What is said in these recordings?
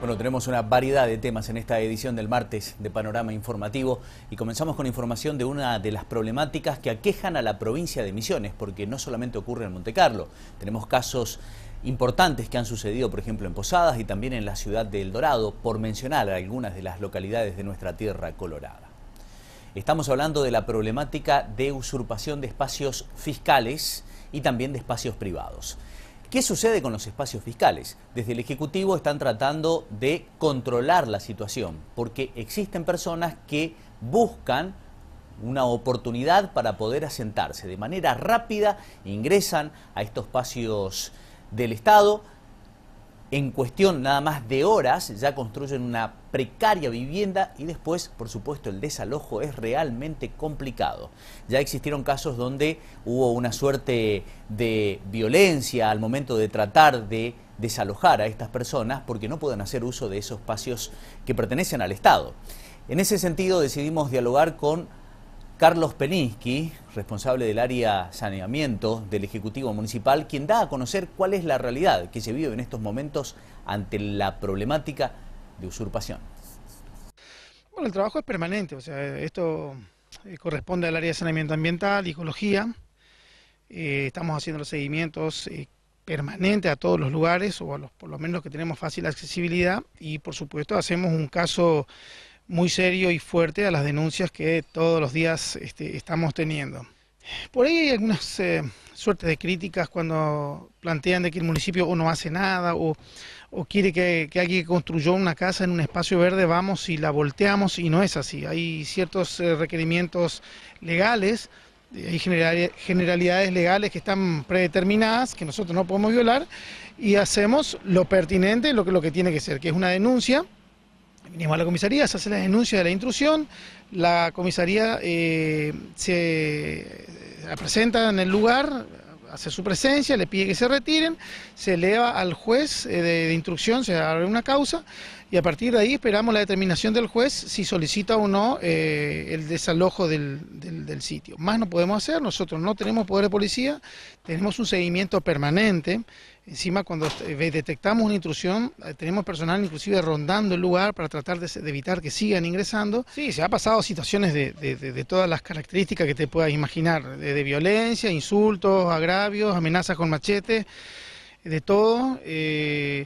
Bueno, tenemos una variedad de temas en esta edición del martes de Panorama Informativo y comenzamos con información de una de las problemáticas que aquejan a la provincia de Misiones, porque no solamente ocurre en Monte Carlo, tenemos casos importantes que han sucedido, por ejemplo, en Posadas y también en la ciudad de El Dorado, por mencionar algunas de las localidades de nuestra tierra colorada. Estamos hablando de la problemática de usurpación de espacios fiscales y también de espacios privados. ¿Qué sucede con los espacios fiscales? Desde el Ejecutivo están tratando de controlar la situación, porque existen personas que buscan una oportunidad para poder asentarse. De manera rápida ingresan a estos espacios del Estado, en cuestión nada más de horas ya construyen una precaria vivienda y después, por supuesto, el desalojo es realmente complicado. Ya existieron casos donde hubo una suerte de violencia al momento de tratar de desalojar a estas personas porque no pueden hacer uso de esos espacios que pertenecen al Estado. En ese sentido decidimos dialogar con Carlos Peninsky, responsable del área saneamiento del Ejecutivo Municipal, quien da a conocer cuál es la realidad que se vive en estos momentos ante la problemática de usurpación. Bueno, el trabajo es permanente, o sea, esto eh, corresponde al área de saneamiento ambiental y ecología. Eh, estamos haciendo los seguimientos eh, permanentes a todos los lugares, o los, por lo menos los que tenemos fácil accesibilidad, y por supuesto hacemos un caso muy serio y fuerte a las denuncias que todos los días este, estamos teniendo. Por ahí hay algunas eh, suertes de críticas cuando plantean de que el municipio o no hace nada o, quiere que, alguien construyó una casa en un espacio verde vamos y la volteamos y no es así. Hay ciertos eh, requerimientos legales, eh, hay generalidades legales que están predeterminadas, que nosotros no podemos violar y hacemos lo pertinente, lo que, lo que tiene que ser, que es una denuncia Venimos a la comisaría, se hace la denuncia de la intrusión, la comisaría eh, se eh, presenta en el lugar, hace su presencia, le pide que se retiren, se eleva al juez eh, de, instrucción, se abre una causa y a partir de ahí esperamos la determinación del juez si solicita o no el desalojo del, del, sitio. Más no podemos hacer, nosotros no tenemos poder de policía, tenemos un seguimiento permanente Encima, cuando eh, detectamos una intrusión, eh, tenemos personal inclusive rondando el lugar para tratar de, evitar que sigan ingresando. Sí, se ha pasado situaciones de, todas las características que te puedas imaginar, de, violencia, insultos, agravios, amenazas con machetes, de todo. Eh,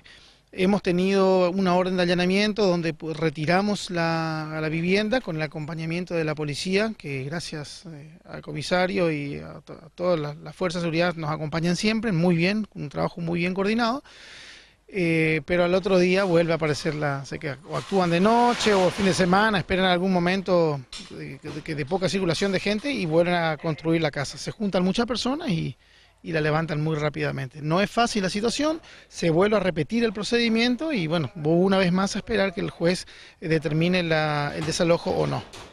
Hemos tenido una orden de allanamiento donde pues, retiramos la, a la vivienda con el acompañamiento de la policía, que gracias eh, al comisario y a, todas las, fuerzas de seguridad nos acompañan siempre, muy bien, un trabajo muy bien coordinado. Eh, pero al otro día vuelve a aparecer la... Se o actúan de noche o fin de semana, esperan algún momento de, de, de poca circulación de gente y vuelven a construir la casa. Se juntan muchas personas y y la levantan muy rápidamente. No es fácil la situación, se vuelve a repetir el procedimiento y bueno, una vez más a esperar que el juez determine la, el desalojo o no.